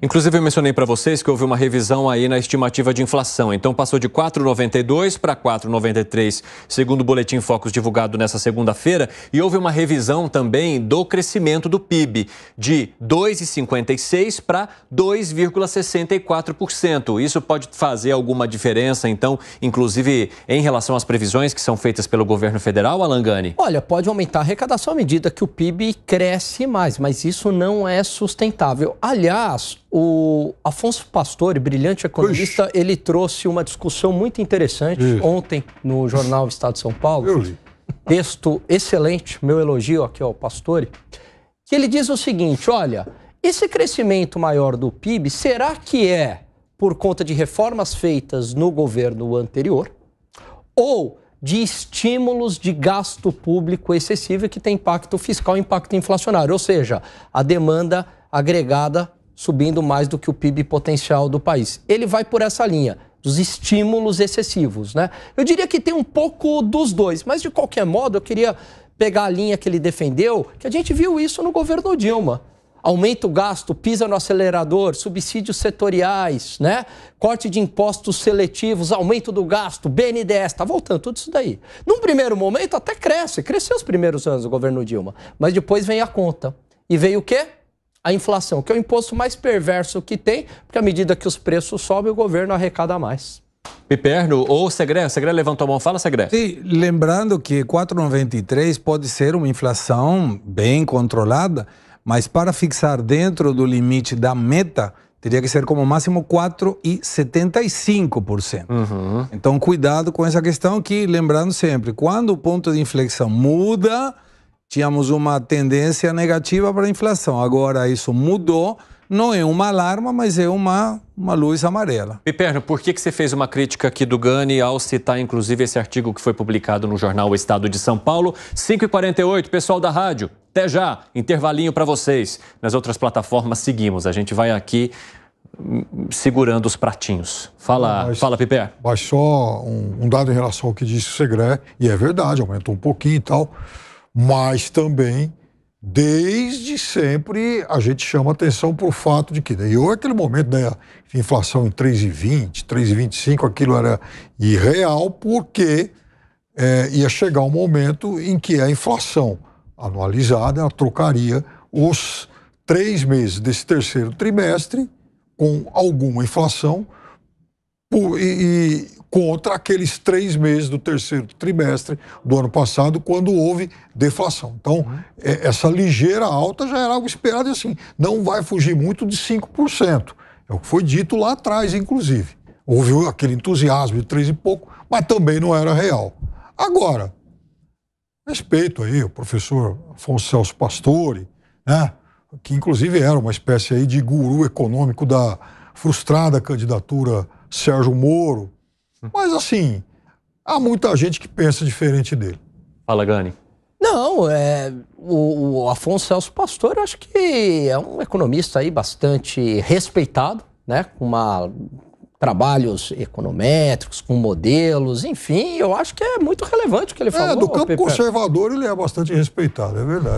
Inclusive, eu mencionei para vocês que houve uma revisão aí na estimativa de inflação. Então, passou de 4,92 para 4,93, segundo o Boletim Focus divulgado nessa segunda-feira. E houve uma revisão também do crescimento do PIB, de 2,56 para 2,64%. Isso pode fazer alguma diferença, então, inclusive em relação às previsões que são feitas pelo governo federal, Alangani? Olha, pode aumentar a arrecadação à medida que o PIB cresce mais, mas isso não é sustentável. Aliás, o Afonso Pastore, brilhante economista, Ixi. ele trouxe uma discussão muito interessante ontem no jornal Estado de São Paulo. Eu li. Texto excelente, meu elogio aqui ao Pastore, que ele diz o seguinte: olha, esse crescimento maior do PIB, será que é por conta de reformas feitas no governo anterior ou de estímulos de gasto público excessivo que tem impacto fiscal, impacto inflacionário, ou seja, a demanda agregada subindo mais do que o PIB potencial do país. Ele vai por essa linha dos estímulos excessivos, né? Eu diria que tem um pouco dos dois, mas de qualquer modo eu queria pegar a linha que ele defendeu, que a gente viu isso no governo Dilma. Aumenta o gasto, pisa no acelerador, subsídios setoriais, né? Corte de impostos seletivos, aumento do gasto, BNDES, tá voltando tudo isso daí. Num primeiro momento até cresce, cresceu os primeiros anos do governo Dilma, mas depois vem a conta. E veio o quê? a inflação, que é o imposto mais perverso que tem, porque à medida que os preços sobem, o governo arrecada mais. Piperno ou Segré? Segré levantou a mão. Fala, Segré. Sim, lembrando que 4,93 pode ser uma inflação bem controlada, mas para fixar dentro do limite da meta, teria que ser como máximo 4,75%. Uhum. Então, cuidado com essa questão que, lembrando sempre, quando o ponto de inflexão muda tínhamos uma tendência negativa para a inflação. Agora isso mudou. Não é uma alarma, mas é uma, uma luz amarela. Piperno, por que, que você fez uma crítica aqui do Gani ao citar, inclusive, esse artigo que foi publicado no jornal O Estado de São Paulo? 5h48, pessoal da rádio, até já, intervalinho para vocês. Nas outras plataformas, seguimos. A gente vai aqui hum, segurando os pratinhos. Fala, mas, fala Piper. Mas só um, um, dado em relação ao que disse o Segré, e é verdade, aumentou um pouquinho e tal mas também desde sempre a gente chama atenção para o fato de que né, ou aquele momento né, da inflação em 3,20, 3,25, aquilo era irreal porque é, ia chegar um momento em que a inflação anualizada ela trocaria os três meses desse terceiro trimestre com alguma inflação por, e, e contra aqueles três meses do terceiro trimestre do ano passado, quando houve deflação. Então, uhum. é, essa ligeira alta já era algo esperado e assim, não vai fugir muito de 5%. É o que foi dito lá atrás, inclusive. Houve aquele entusiasmo de três e pouco, mas também não era real. Agora, respeito aí o professor Afonso Celso Pastore, né, que inclusive era uma espécie aí de guru econômico da frustrada candidatura Sérgio Moro, mas assim, há muita gente que pensa diferente dele. Fala, Gani. Não, é, o, o Afonso Celso Pastor, eu acho que é um economista aí bastante respeitado, né? Com uma, trabalhos econométricos, com modelos, enfim, eu acho que é muito relevante o que ele é, falou. É, do campo Pepe. conservador ele é bastante respeitado, é verdade.